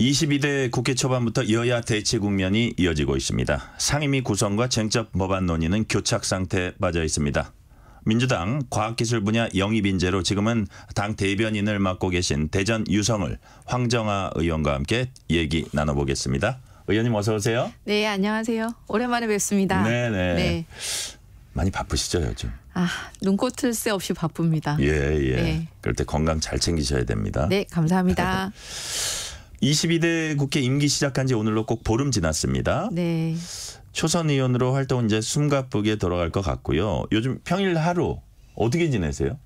22대 국회 초반부터 여야 대치 국면이 이어지고 있습니다. 상임위 구성과 쟁점 법안 논의는 교착 상태에 빠져 있습니다. 민주당 과학기술 분야 영입 인재로 지금은 당 대변인을 맡고 계신 대전 유성을 황정아 의원과 함께 얘기 나눠보겠습니다. 의원님 어서 오세요. 네 안녕하세요. 오랜만에 뵙습니다. 네네. 네. 많이 바쁘시죠 요즘? 아, 눈코틀새 없이 바쁩니다. 예, 예. 네. 그럴 때 건강 잘 챙기셔야 됩니다. 네, 감사합니다. 22대 국회 임기 시작한 지 오늘로 꼭 보름 지났습니다. 네. 초선 의원으로 활동 이제 숨가쁘게 돌아갈 것 같고요. 요즘 평일 하루 어떻게 지내세요?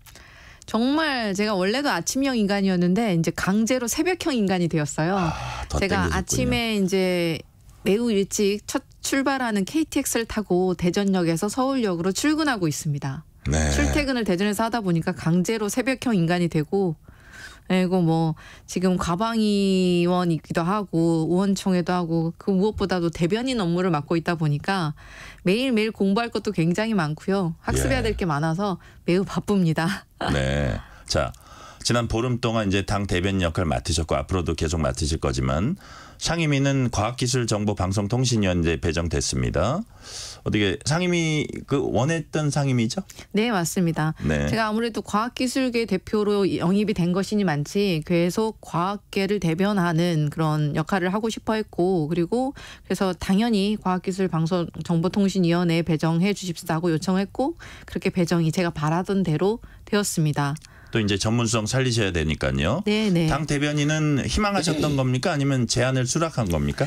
정말 제가 원래도 아침형 인간이었는데 이제 강제로 새벽형 인간이 되었어요. 아, 제가 땡겨졌군요. 아침에 이제 매우 일찍 첫 출발하는 KTX를 타고 대전역에서 서울역으로 출근하고 있습니다. 네. 출퇴근을 대전에서 하다 보니까 강제로 새벽형 인간이 되고 그리고 예, 뭐 지금 과방위원이기도 하고 의원총회도 하고 그 무엇보다도 대변인 업무를 맡고 있다 보니까 매일매일 공부할 것도 굉장히 많고요. 학습해야 예. 될게 많아서 매우 바쁩니다. 네. 자, 지난 보름 동안 이제 당 대변인 역할 맡으셨고 앞으로도 계속 맡으실 거지만 상임위는 과학기술정보방송통신위원회 배정됐습니다. 어떻게 상임위 그 원했던 상임위죠? 네 맞습니다. 네. 제가 아무래도 과학기술계 대표로 영입이 된 것이니 많지 계속 과학계를 대변하는 그런 역할을 하고 싶어했고 그리고 그래서 당연히 과학기술방송정보통신위원회 배정해 주십사고 요청했고 그렇게 배정이 제가 바라던 대로 되었습니다. 또 이제 전문성 살리셔야 되니까요. 네네. 네. 당 대변인은 희망하셨던 네. 겁니까? 아니면 제안을 수락한 겁니까?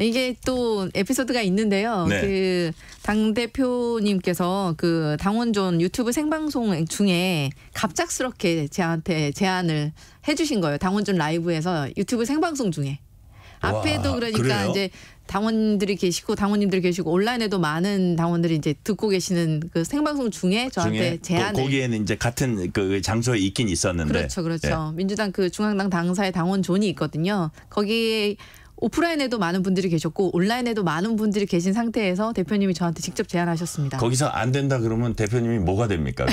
이게 또 에피소드가 있는데요. 네. 그당 대표님께서 그당원존 유튜브 생방송 중에 갑작스럽게 제한테 제안을 해주신 거예요. 당원존 라이브에서 유튜브 생방송 중에. 앞에도 그러니까 그래요? 이제 당원들이 계시고 당원님들 계시고 온라인에도 많은 당원들이 이제 듣고 계시는 그 생방송 중에 저한테 제안을 거, 거기에는 이제 같은 그 장소에 있긴 있었는데 그렇죠, 그렇죠. 예. 민주당 그 중앙당 당사의 당원 존이 있거든요. 거기에 오프라인에도 많은 분들이 계셨고 온라인에도 많은 분들이 계신 상태에서 대표님이 저한테 직접 제안하셨습니다. 거기서 안 된다 그러면 대표님이 뭐가 됩니까?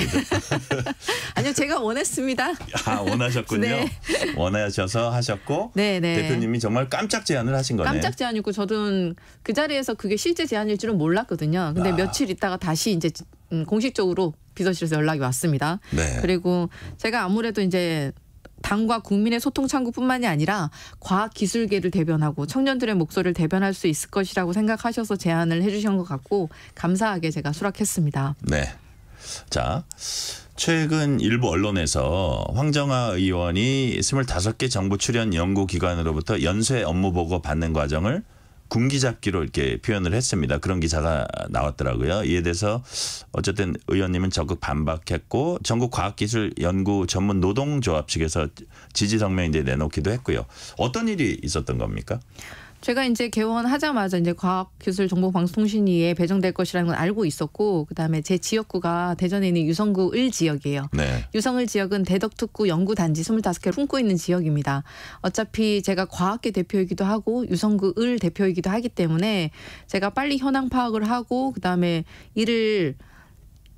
아니요, 제가 원했습니다. 아, 원하셨군요. 네. 원하셔서 하셨고 네네. 네. 대표님이 정말 깜짝 제안을 하신 거네요. 깜짝 제안이고 저도 그 자리에서 그게 실제 제안일 줄은 몰랐거든요. 근데 아. 며칠 있다가 다시 이제 음, 공식적으로 비서실에서 연락이 왔습니다. 네. 그리고 제가 아무래도 이제 당과 국민의 소통 창구뿐만이 아니라 과학 기술계를 대변하고 청년들의 목소리를 대변할 수 있을 것이라고 생각하셔서 제안을 해주신 것 같고 감사하게 제가 수락했습니다. 네. 자, 최근 일부 언론에서 황정아 의원이 25개 정부 출연 연구기관으로부터 연쇄 업무 보고 받는 과정을 군기잡기로 이렇게 표현을 했습니다. 그런 기사가 나왔더라고요. 이에 대해서 어쨌든 의원님은 적극 반박했고 전국과학기술연구 전문 노동조합 측에서 지지 성명 이제 내놓기도 했고요. 어떤 일이 있었던 겁니까? 제가 이제 개원하자마자 이제 과학기술정보방송통신위에 배정될 것이라는 건 알고 있었고 그다음에 제 지역구가 대전에 있는 유성구 을 지역이에요. 네. 유성을 지역은 대덕특구 연구단지 25개 를 품고 있는 지역입니다. 어차피 제가 과학계 대표이기도 하고 유성구 을 대표이기도 하기 때문에 제가 빨리 현황 파악을 하고 그다음에 이를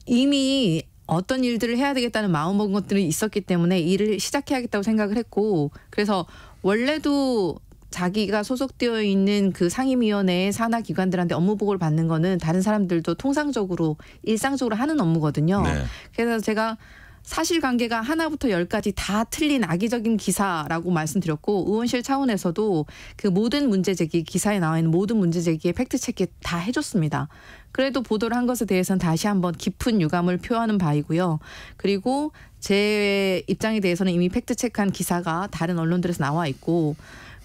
이미 어떤 일들을 해야 되겠다는 마음먹은 것들이 있었기 때문에 일을 시작해야겠다고 생각을 했고 그래서 원래도 자기가 소속되어 있는 그 상임위원회의 산하 기관들한테 업무 보고를 받는 거는 다른 사람들도 통상적으로 일상적으로 하는 업무거든요. 네. 그래서 제가 사실관계가 하나부터 열까지 다 틀린 악의적인 기사라고 말씀드렸고 의원실 차원에서도 그 모든 문제 제기 기사에 나와 있는 모든 문제 제기에 팩트 체크 다 해줬습니다. 그래도 보도를 한 것에 대해서는 다시 한번 깊은 유감을 표하는 바이고요. 그리고 제 입장에 대해서는 이미 팩트 체크한 기사가 다른 언론들에서 나와 있고.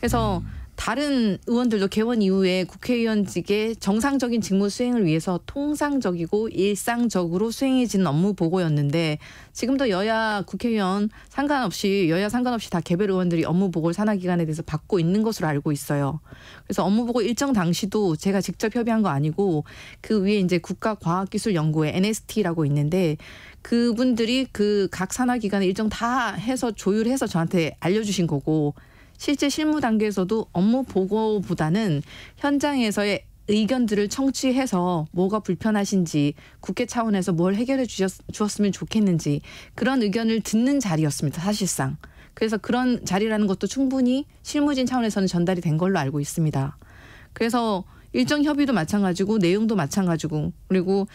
그래서 음. 다른 의원들도 개원 이후에 국회의원직의 정상적인 직무 수행을 위해서 통상적이고 일상적으로 수행해진 업무 보고였는데 지금도 여야 국회의원 상관없이 여야 상관없이 다 개별 의원들이 업무 보고를 산하 기관에 대해서 받고 있는 것으로 알고 있어요. 그래서 업무 보고 일정 당시도 제가 직접 협의한 거 아니고 그 위에 이제 국가과학기술연구회 NST라고 있는데 그분들이 그 각 산하 기관의 일정 다 해서 조율해서 저한테 알려주신 거고 실제 실무 단계에서도 업무 보고보다는 현장에서의 의견들을 청취해서 뭐가 불편하신지 국회 차원에서 뭘 해결해 주셨, 주었으면 좋겠는지 그런 의견을 듣는 자리였습니다. 사실상. 그래서 그런 자리라는 것도 충분히 실무진 차원에서는 전달이 된 걸로 알고 있습니다. 그래서 일정 협의도 마찬가지고 내용도 마찬가지고 그리고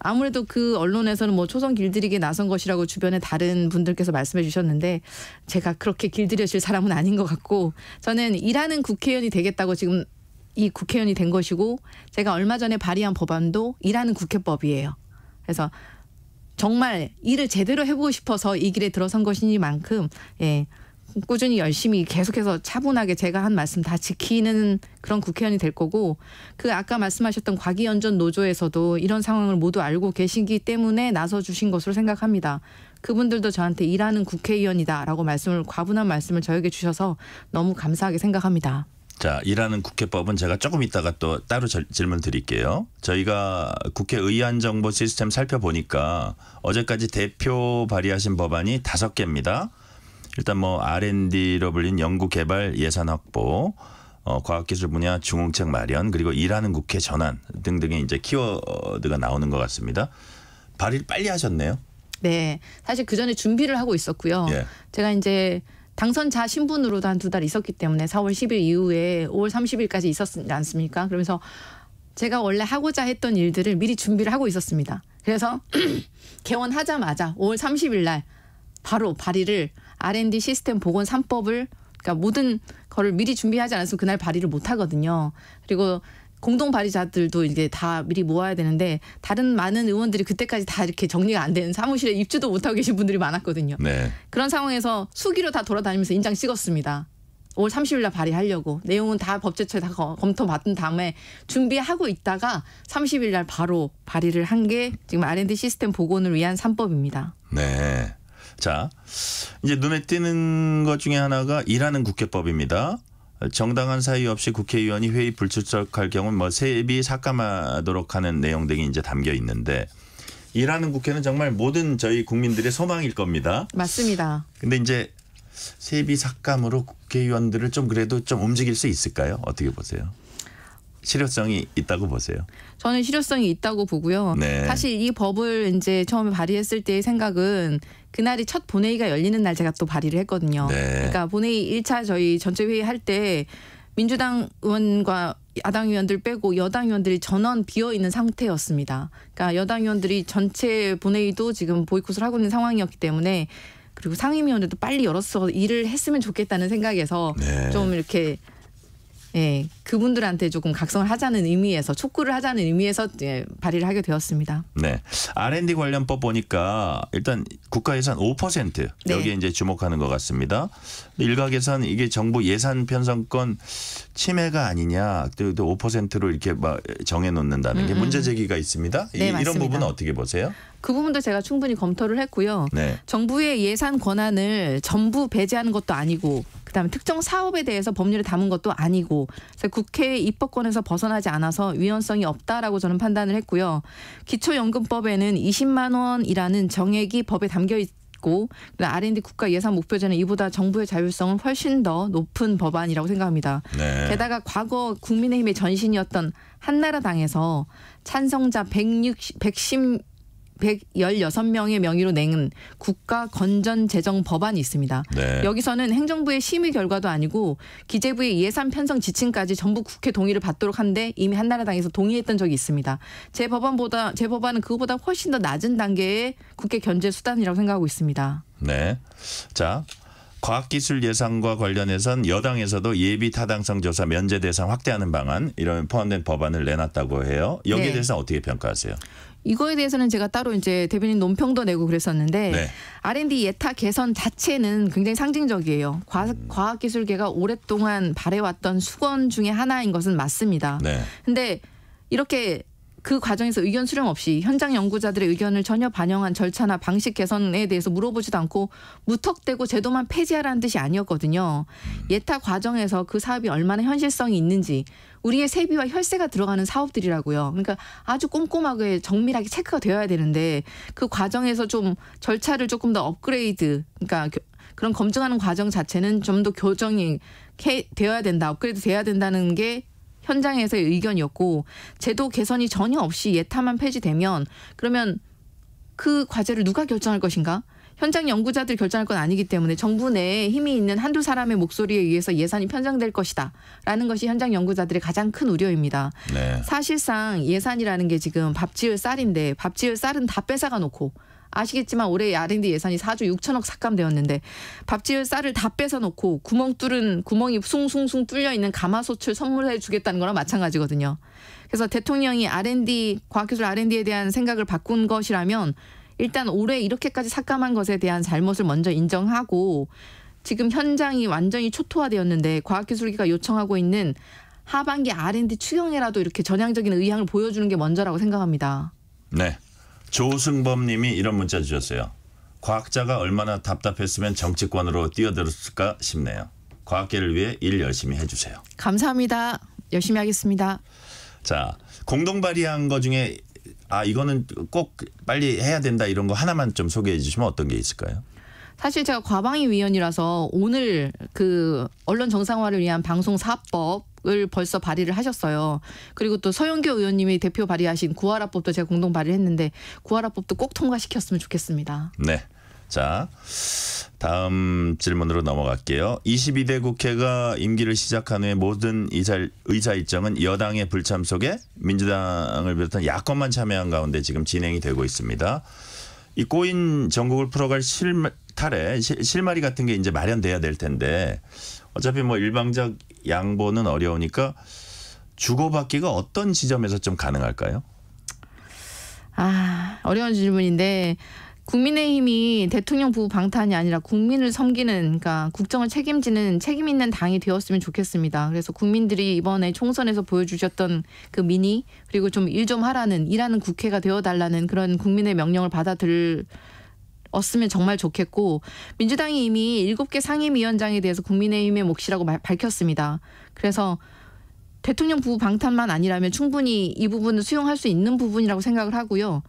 아무래도 그 언론에서는 뭐 초선 길들이기에 나선 것이라고 주변에 다른 분들께서 말씀해 주셨는데 제가 그렇게 길들여질 사람은 아닌 것 같고 저는 일하는 국회의원이 되겠다고 지금 이 국회의원이 된 것이고 제가 얼마 전에 발의한 법안도 일하는 국회법이에요. 그래서 정말 일을 제대로 해보고 싶어서 이 길에 들어선 것이니만큼 예 꾸준히 열심히 계속해서 차분하게 제가 한 말씀 다 지키는 그런 국회의원이 될 거고 그 아까 말씀하셨던 과기연전 노조에서도 이런 상황을 모두 알고 계시기 때문에 나서 주신 것으로 생각합니다. 그분들도 저한테 일하는 국회의원이다라고 말씀을 과분한 말씀을 저에게 주셔서 너무 감사하게 생각합니다. 자, 일하는 국회법은 제가 조금 이따가또 따로 절, 질문 드릴게요. 저희가 국회 의안 정보 시스템 살펴보니까 어제까지 대표 발의하신 법안이 다섯 개입니다. 일단 뭐 R&D로 불린 연구 개발 예산 확보, 어, 과학기술 분야 중흥책 마련 그리고 일하는 국회 전환 등등의 이제 키워드가 나오는 것 같습니다. 발의를 빨리 하셨네요. 네, 사실 그 전에 준비를 하고 있었고요. 예. 제가 이제 당선자 신분으로도 한 두 달 있었기 때문에 4월 10일 이후에 5월 30일까지 있었지 않습니까? 그러면서 제가 원래 하고자 했던 일들을 미리 준비를 하고 있었습니다. 그래서 개원하자마자 5월 30일 날 바로 발의를 R&D 시스템 보건 3법을 그러니까 모든 거를 미리 준비하지 않았으면 그날 발의를 못 하거든요. 그리고 공동 발의자들도 이제 다 미리 모아야 되는데 다른 많은 의원들이 그때까지 다 이렇게 정리가 안 되는 사무실에 입주도 못 하고 계신 분들이 많았거든요. 네. 그런 상황에서 수기로 다 돌아다니면서 인장 찍었습니다. 5월 30일 날 발의하려고 내용은 다 법제처에 다 검토 받은 다음에 준비하고 있다가 30일 날 바로 발의를 한 게 지금 R&D 시스템 복원을 위한 3법입니다. 네. 자, 이제 눈에 띄는 것 중에 하나가 일하는 국회법입니다. 정당한 사유 없이 국회의원이 회의 불출석할 경우 뭐 세비 삭감하도록 하는 내용 등이 이제 담겨 있는데 일하는 국회는 정말 모든 저희 국민들의 소망일 겁니다. 맞습니다. 근데 이제 세비 삭감으로 국회의원들을 좀 그래도 좀 움직일 수 있을까요? 어떻게 보세요? 실효성이 있다고 보세요? 저는 실효성이 있다고 보고요. 네. 사실 이 법을 이제 처음에 발의했을 때의 생각은 그날이 첫 본회의가 열리는 날 제가 또 발의를 했거든요. 네. 그러니까 본회의 1차 저희 전체 회의 할 때 민주당 의원과 야당 의원들 빼고 여당 의원들이 전원 비어 있는 상태였습니다. 그러니까 여당 의원들이 전체 본회의도 지금 보이콧을 하고 있는 상황이었기 때문에 그리고 상임위원회도 빨리 열어 일을 했으면 좋겠다는 생각에서 네. 좀 이렇게 예, 그분들한테 조금 각성을 하자는 의미에서 촉구를 하자는 의미에서 예, 발의를 하게 되었습니다. 네. R&D 관련법 보니까 일단 국가 예산 5% 네. 여기에 이제 주목하는 것 같습니다. 일각에선 이게 정부 예산 편성권 침해가 아니냐 또 5%로 이렇게 막 정해놓는다는 게 음, 음. 문제 제기가 있습니다. 네, 이, 런 부분은 어떻게 보세요? 그 부분도 제가 충분히 검토를 했고요. 네. 정부의 예산 권한을 전부 배제하는 것도 아니고 그다음에 특정 사업에 대해서 법률을 담은 것도 아니고 국회의 입법권에서 벗어나지 않아서 위헌성이 없다라고 저는 판단을 했고요. 기초연금법에는 20만 원이라는 정액이 법에 담겨 있 있고 R&D 국가 예산 목표제는 이보다 정부의 자율성은 훨씬 더 높은 법안이라고 생각합니다. 네. 게다가 과거 국민의힘의 전신이었던 한나라당에서 찬성자 160, 110 116명의 명의로 낸 국가 건전 재정 법안이 있습니다. 네. 여기서는 행정부의 심의 결과도 아니고 기재부의 예산 편성 지침까지 전부 국회 동의를 받도록 한데 이미 한나라당에서 동의했던 적이 있습니다. 제 법안보다 제 법안은 그보다 훨씬 더 낮은 단계의 국회 견제 수단이라고 생각하고 있습니다. 네. 자, 과학기술 예산과 관련해선 여당에서도 예비 타당성 조사 면제 대상 확대하는 방안 이런 포함된 법안을 내놨다고 해요. 여기에 네. 대해서 어떻게 평가하세요? 이거에 대해서는 제가 따로 이제 대변인 논평도 내고 그랬었는데 네. R&D 예타 개선 자체는 굉장히 상징적이에요. 음. 과학, 기술계가 오랫동안 바래왔던 수건 중의 하나인 것은 맞습니다. 네. 근데 이렇게 그 과정에서 의견 수렴 없이 현장 연구자들의 의견을 전혀 반영한 절차나 방식 개선에 대해서 물어보지도 않고 무턱대고 제도만 폐지하라는 뜻이 아니었거든요. 음. 예타 과정에서 그 사업이 얼마나 현실성이 있는지 우리의 세비와 혈세가 들어가는 사업들이라고요. 그러니까 아주 꼼꼼하게 정밀하게 체크가 되어야 되는데 그 과정에서 좀 절차를 조금 더 업그레이드, 그러니까 그런 검증하는 과정 자체는 좀 더 교정이 되어야 된다, 업그레이드 돼야 된다는 게 현장에서의 의견이었고 제도 개선이 전혀 없이 예타만 폐지되면 그러면 그 과제를 누가 결정할 것인가? 현장 연구자들 결정할 건 아니기 때문에 정부 내에 힘이 있는 한두 사람의 목소리에 의해서 예산이 편성될 것이다. 라는 것이 현장 연구자들의 가장 큰 우려입니다. 네. 사실상 예산이라는 게 지금 밥 지을 쌀인데 밥 지을 쌀은 다 뺏어가 놓고 아시겠지만 올해 R&D 예산이 4조 6천억 삭감되었는데 밥 지을 쌀을 다 뺏어놓고 구멍 뚫은 구멍이 숭숭숭 뚫려 있는 가마솥을 선물해 주겠다는 거랑 마찬가지거든요. 그래서 대통령이 R&D 과학기술 R&D에 대한 생각을 바꾼 것이라면 일단 올해 이렇게까지 삭감한 것에 대한 잘못을 먼저 인정하고 지금 현장이 완전히 초토화되었는데 과학기술기가 요청하고 있는 하반기 R&D 추경에라도 이렇게 전향적인 의향을 보여주는 게 먼저라고 생각합니다. 네. 조승범 님이 이런 문자 주셨어요. 과학자가 얼마나 답답했으면 정치권으로 뛰어들었을까 싶네요. 과학계를 위해 일 열심히 해주세요. 감사합니다. 열심히 하겠습니다. 자, 공동 발의한 것 중에 아 이거는 꼭 빨리 해야 된다 이런 거 하나만 좀 소개해 주시면 어떤 게 있을까요? 사실 제가 과방위 위원이라서 오늘 그 언론 정상화를 위한 방송 사법 을 벌써 발의를 하셨어요. 그리고 또 서영교 의원님이 대표 발의하신 구하라법도 제가 공동 발의했는데 구하라법도 꼭 통과시켰으면 좋겠습니다. 네. 자, 다음 질문으로 넘어갈게요. 22대 국회가 임기를 시작한 후에 모든 의사 의사 일정은 여당의 불참 속에 민주당을 비롯한 야권만 참여한 가운데 지금 진행이 되고 있습니다. 이 꼬인 전국을 풀어갈 실탈에 실마리 같은 게 이제 마련돼야 될 텐데 어차피 뭐 일방적 양보는 어려우니까 주고받기가 어떤 지점에서 좀 가능할까요? 아 어려운 질문인데 국민의힘이 대통령 부부 방탄이 아니라 국민을 섬기는 그러니까 국정을 책임지는 책임 있는 당이 되었으면 좋겠습니다. 그래서 국민들이 이번에 총선에서 보여주셨던 그 민의 그리고 좀 일좀 좀 하라는 일하는 국회가 되어달라는 그런 국민의 명령을 받아들. 얻으면 정말 좋겠고 민주당이 이미 일곱 개 상임위원장에 대해서 국민의힘의 몫이라고 밝혔습니다. 그래서 대통령 부부 방탄만 아니라면 충분히 이 부분을 수용할 수 있는 부분이라고 생각을 하고요.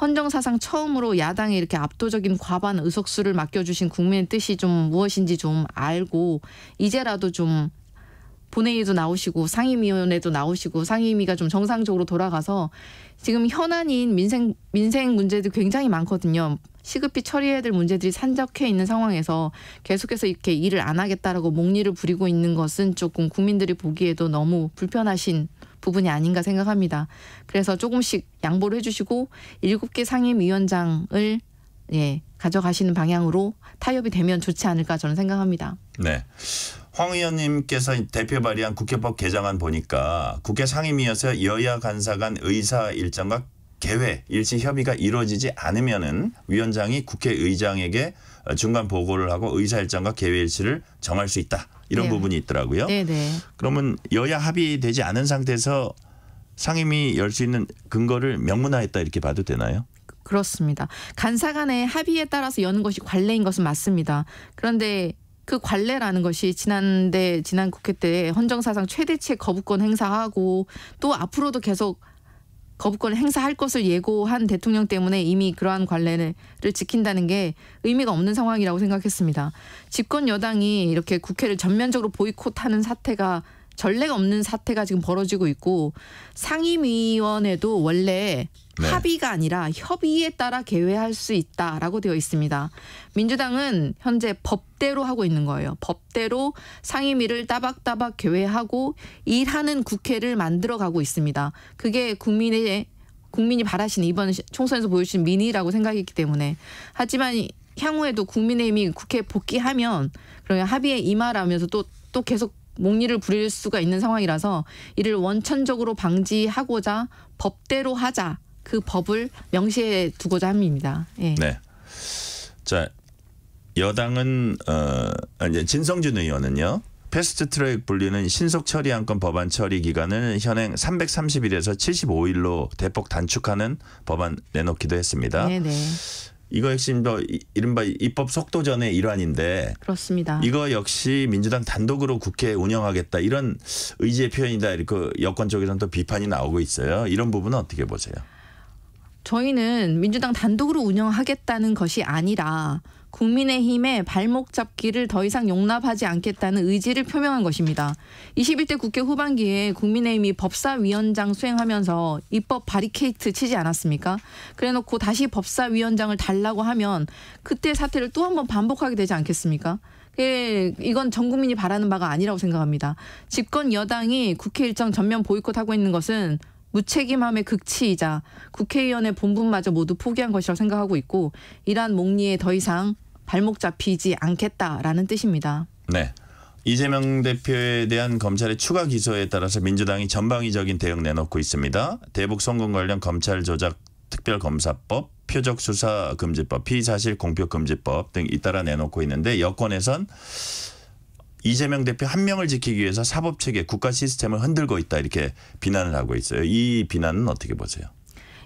헌정 사상 처음으로 야당에 이렇게 압도적인 과반 의석수를 맡겨주신 국민의 뜻이 좀 무엇인지 좀 알고 이제라도 좀 본회의도 나오시고 상임위원회도 나오시고 상임위가 좀 정상적으로 돌아가서 지금 현안인 민생 민생 문제도 굉장히 많거든요. 시급히 처리해야 될 문제들이 산적해 있는 상황에서 계속해서 이렇게 일을 안 하겠다라고 목리를 부리고 있는 것은 조금 국민들이 보기에도 너무 불편하신 부분이 아닌가 생각합니다. 그래서 조금씩 양보를 해주시고 일곱 개 상임위원장을 예, 가져가시는 방향으로 타협이 되면 좋지 않을까 저는 생각합니다. 네. 황 의원님께서 대표 발의한 국회법 개정안 보니까 국회 상임위에서 여야 간사 간 의사 일정과 개회 일시 협의가 이루어지지 않으면은 위원장이 국회의장에게 중간 보고를 하고 의사일정과 개회 일시를 정할 수 있다 이런 네. 부분이 있더라고요. 네네. 네. 그러면 여야 합의되지 않은 상태에서 상임위 열 수 있는 근거를 명문화했다 이렇게 봐도 되나요? 그렇습니다. 간사 간의 합의에 따라서 여는 것이 관례인 것은 맞습니다. 그런데 그 관례라는 것이 지난대 지난 국회 때 헌정사상 최대치의 거부권 행사하고 또 앞으로도 계속 거부권을 행사할 것을 예고한 대통령 때문에 이미 그러한 관례를 지킨다는 게 의미가 없는 상황이라고 생각했습니다. 집권 여당이 이렇게 국회를 전면적으로 보이콧하는 사태가 전례가 없는 사태가 지금 벌어지고 있고 상임위원회도 원래 네. 합의가 아니라 협의에 따라 개회할 수 있다라고 되어 있습니다. 민주당은 현재 법대로 하고 있는 거예요. 법대로 상임위를 따박따박 개회하고 일하는 국회를 만들어 가고 있습니다. 그게 국민의 국민이 바라시는 이번 총선에서 보여주신 민의라고 생각했기 때문에 하지만 향후에도 국민의힘이 국회 복귀하면 그러면 합의에 임하라면서 또 또 계속 목리를 부릴 수가 있는 상황이라서 이를 원천적으로 방지하고자 법대로 하자 그 법을 명시해 두고자 함입니다. 예. 네. 자 여당은 어 아, 이제 진성준 의원은요. 패스트트랙 분리는 신속 처리 안건 법안 처리 기간을 현행 330일에서 75일로 대폭 단축하는 법안 내놓기도 했습니다. 네네. 네. 이거 핵심도 뭐 이른바 입법 속도전의 일환인데 그렇습니다. 이거 역시 민주당 단독으로 국회 운영하겠다 이런 의지의 표현이다 이렇게 그 여권 쪽에서는 또 비판이 나오고 있어요. 이런 부분은 어떻게 보세요? 저희는 민주당 단독으로 운영하겠다는 것이 아니라 국민의힘의 발목 잡기를 더 이상 용납하지 않겠다는 의지를 표명한 것입니다. 21대 국회 후반기에 국민의힘이 법사위원장 수행하면서 입법 바리케이트 치지 않았습니까? 그래놓고 다시 법사위원장을 달라고 하면 그때 사태를 또 한번 반복하게 되지 않겠습니까? 예, 이건 전 국민이 바라는 바가 아니라고 생각합니다. 집권 여당이 국회 일정 전면 보이콧하고 있는 것은 무책임함의 극치이자 국회의원의 본분마저 모두 포기한 것이라고 생각하고 있고 이러한 몽니에 더 이상 발목 잡히지 않겠다라는 뜻입니다. 네. 이재명 대표에 대한 검찰의 추가 기소에 따라서 민주당이 전방위적인 대응 내놓고 있습니다. 대북 송금 관련 검찰 조작 특별검사법, 표적수사금지법, 피사실 공표금지법 등 잇따라 내놓고 있는데 여권에선 이재명 대표 한 명을 지키기 위해서 사법 체계 국가 시스템을 흔들고 있다 이렇게 비난을 하고 있어요. 이 비난은 어떻게 보세요?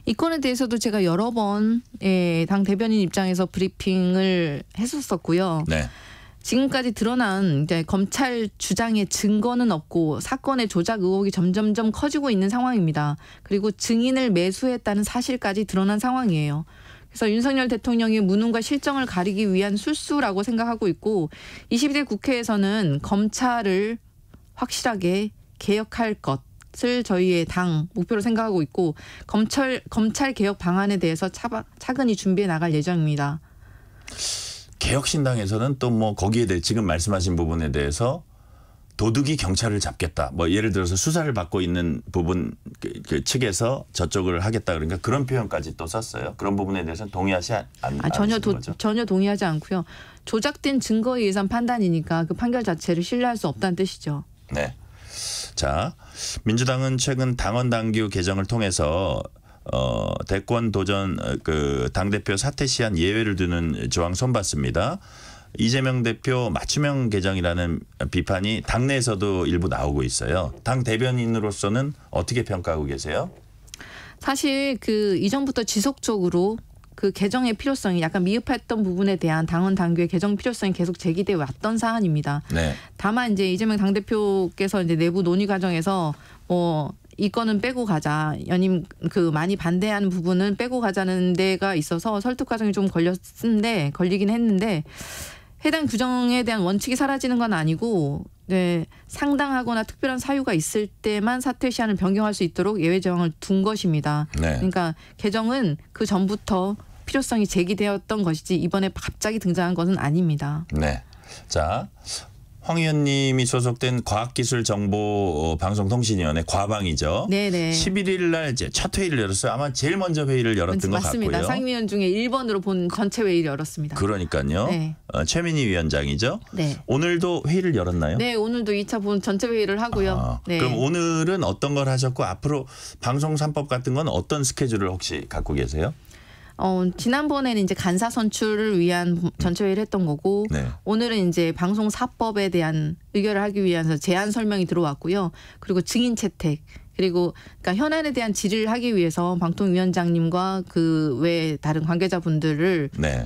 이 건에 대해서도 제가 여러 번 예, 당 대변인 입장에서 브리핑을 했었었고요. 네. 지금까지 드러난 이제 검찰 주장의 증거는 없고 사건의 조작 의혹이 점점점 커지고 있는 상황입니다. 그리고 증인을 매수했다는 사실까지 드러난 상황이에요. 그래서 윤석열 대통령이 무능과 실정을 가리기 위한 술수라고 생각하고 있고 22대 국회에서는 검찰을 확실하게 개혁할 것. 을 저희의 당 목표로 생각하고 있고 검찰 검찰 개혁 방안에 대해서 차바, 차근히 준비해 나갈 예정입니다. 개혁신당에서는 또 뭐 거기에 대해 지금 말씀하신 부분에 대해서 도둑이 경찰을 잡겠다. 뭐 예를 들어서 수사를 받고 있는 부분 그그 그 측에서 저쪽을 하겠다 그러니까 그런 표현까지 또 썼어요. 그런 부분에 대해서는 동의하지 않, 안, 아, 전혀 도, 거죠? 전혀 동의하지 않고요. 조작된 증거에 의 판단이니까 그 판결 자체를 신뢰할 수 없다는 뜻이죠. 네. 자, 민주당은 최근 당원 당규 개정을 통해서 어, 대권 도전 어, 그 당대표 사퇴 시한 예외를 두는 조항 손봤습니다. 이재명 대표 맞춤형 개정이라는 비판이 당내에서도 일부 나오고 있어요. 당 대변인으로서는 어떻게 평가하고 계세요? 사실 그 이전부터 지속적으로 그 개정의 필요성이 약간 미흡했던 부분에 대한 당원 당규의 개정 필요성이 계속 제기돼 왔던 사안입니다. 네. 다만 이제 이재명 당 대표께서 이제 내부 논의 과정에서 뭐 이거는 빼고 가자. 연임 그 많이 반대하는 부분은 빼고 가자는 데가 있어서 설득 과정이 좀 걸렸는데 걸리긴 했는데 해당 규정에 대한 원칙이 사라지는 건 아니고 네, 상당하거나 특별한 사유가 있을 때만 사퇴 시한을 변경할 수 있도록 예외 조항을 둔 것입니다. 네. 그러니까 개정은 그 전부터 필요성이 제기되었던 것이지 이번에 갑자기 등장한 것은 아닙니다. 네. 자, 황 의원님이 소속된 과학기술정보방송통신위원회 어, 과방이죠. 네네. 11일 날 첫 회의를 열었어요. 아마 제일 먼저 회의를 열었던 것 맞습니다. 같고요. 상임위원 중에 1번으로 본 전체 회의를 열었습니다. 그러니까요. 네. 어, 최민희 위원장이죠. 네. 오늘도 회의를 열었나요? 네. 오늘도 2차 본 전체 회의를 하고요. 아, 네. 그럼 오늘은 어떤 걸 하셨고 앞으로 방송 3법 같은 건 어떤 스케줄을 혹시 갖고 계세요? 어, 지난번에는 이제 간사 선출을 위한 전처회의를 했던 거고 네. 오늘은 이제 방송 사법에 대한 의결을 하기 위해서 제안 설명이 들어왔고요. 그리고 증인 채택 그리고 그러니까 현안에 대한 질의를 하기 위해서 방통위원장님과 그 외 다른 관계자분들을 네.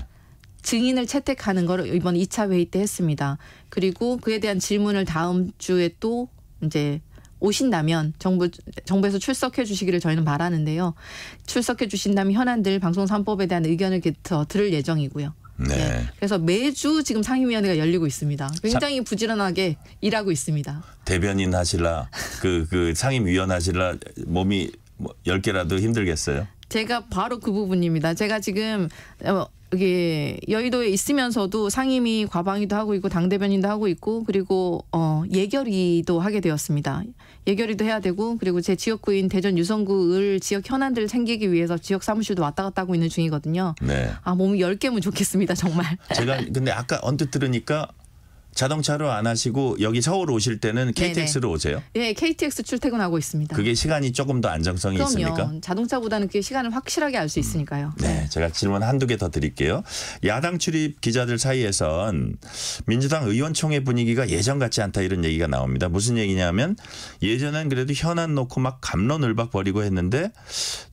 증인을 채택하는 걸 이번 2차 회의 때 했습니다. 그리고 그에 대한 질문을 다음 주에 또 이제 오신다면 정부 정부에서 출석해 주시기를 저희는 바라는데요. 출석해 주신다면 현안들 방송 삼법에 대한 의견을 더 들을 예정이고요. 네. 네. 그래서 매주 지금 상임위원회가 열리고 있습니다. 굉장히 부지런하게 일하고 있습니다. 대변인 하실라 그그 그 상임위원 하실라 몸이 뭐 10개라도 힘들겠어요. 제가 바로 그 부분입니다. 제가 지금 어, 여기 여의도에 있으면서도 상임위 과방위도 하고 있고 당 대변인도 하고 있고 그리고 어 예결위도 하게 되었습니다. 예결위도 해야 되고 그리고 제 지역구인 대전 유성구 을 지역 현안들을 챙기기 위해서 지역 사무실도 왔다 갔다 하고 있는 중이거든요. 네. 아 몸이 열 개면 좋겠습니다 정말. 제가 근데 아까 언뜻 들으니까 자동차로 안 하시고 여기 서울 오실 때는 KTX로 오세요? 네, 예, KTX 출퇴근하고 있습니다. 그게 시간이 조금 더 안정성이 그럼요. 있습니까? 자동차보다는 그 시간을 확실하게 알수 음. 있으니까요. 네, 네. 제가 질문 한두 개 더 드릴게요. 야당 출입 기자들 사이에선 민주당 의원총회 분위기가 예전 같지 않다 이런 얘기가 나옵니다. 무슨 얘기냐면 예전엔 그래도 현안 놓고 막 감론을박 벌이고 했는데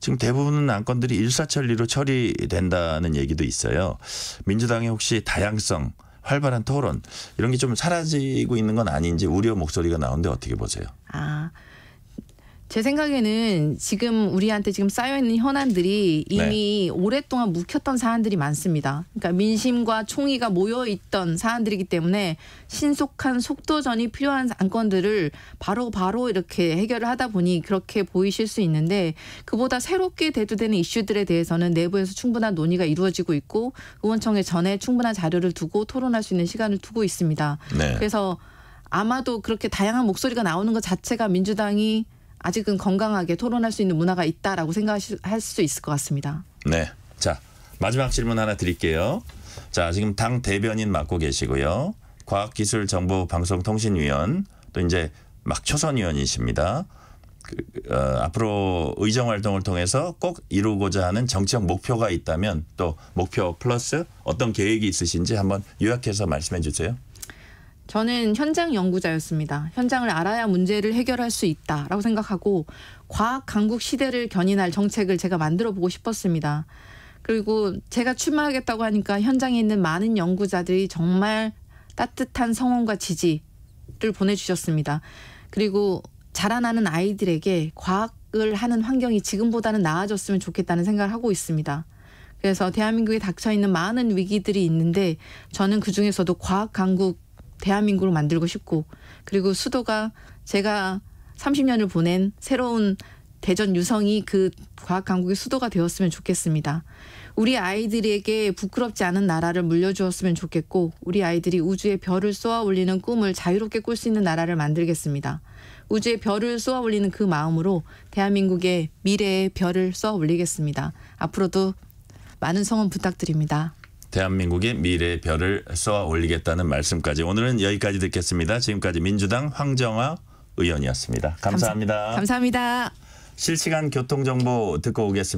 지금 대부분 안건들이 일사천리로 처리된다는 얘기도 있어요. 민주당이 혹시 다양성 활발한 토론 이런 게 좀 사라지고 있는 건 아닌지 우려 목소리가 나오는데 어떻게 보세요? 아제 생각에는 지금 우리한테 지금 쌓여 있는 현안들이 이미 네. 오랫동안 묵혔던 사안들이 많습니다. 그러니까 민심과 총의가 모여 있던 사안들이기 때문에 신속한 속도전이 필요한 안건들을 바로바로 이렇게 해결을 하다 보니 그렇게 보이실 수 있는데 그보다 새롭게 대두되는 이슈들에 대해서는 내부에서 충분한 논의가 이루어지고 있고 의원청에 전에 충분한 자료를 두고 토론할 수 있는 시간을 두고 있습니다. 네. 그래서 아마도 그렇게 다양한 목소리가 나오는 것 자체가 민주당이 아직은 건강하게 토론할 수 있는 문화가 있다라고 생각할 수 있을 것 같습니다. 네. 자, 마지막 질문 하나 드릴게요. 자, 지금 당 대변인 맡고 계시고요. 과학기술정보방송통신위원 또 이제 막 초선위원이십니다. 그, 어, 앞으로 의정 활동을 통해서 꼭 이루고자 하는 정치적 목표가 있다면 또 목표 플러스 어떤 계획이 있으신지 한번 요약해서 말씀해 주세요. 저는 현장 연구자였습니다. 현장을 알아야 문제를 해결할 수 있다라고 생각하고 과학 강국 시대를 견인할 정책을 제가 만들어 보고 싶었습니다. 그리고 제가 출마하겠다고 하니까 현장에 있는 많은 연구자들이 정말 따뜻한 성원과 지지를 보내주셨습니다. 그리고 자라나는 아이들에게 과학을 하는 환경이 지금보다는 나아졌으면 좋겠다는 생각을 하고 있습니다. 그래서 대한민국에 닥쳐 있는 많은 위기들이 있는데 저는 그 중에서도 과학 강국 대한민국을 만들고 싶고 그리고 수도가 제가 30년을 보낸 새로운 대전 유성이 그 과학 강국의 수도가 되었으면 좋겠습니다. 우리 아이들에게 부끄럽지 않은 나라를 물려주었으면 좋겠고 우리 아이들이 우주의 별을 쏘아 올리는 꿈을 자유롭게 꿀 수 있는 나라를 만들겠습니다. 우주의 별을 쏘아 올리는 그 마음으로 대한민국의 미래의 별을 쏘아 올리겠습니다. 앞으로도 많은 성원 부탁드립니다. 대한민국의 미래의 별을 쏘아 올리겠다는 말씀까지 오늘은 여기까지 듣겠습니다. 지금까지 민주당 황정화 의원이었습니다. 감사합니다. 감사, 합니다 실시간 교통정보 듣고 오겠습니다.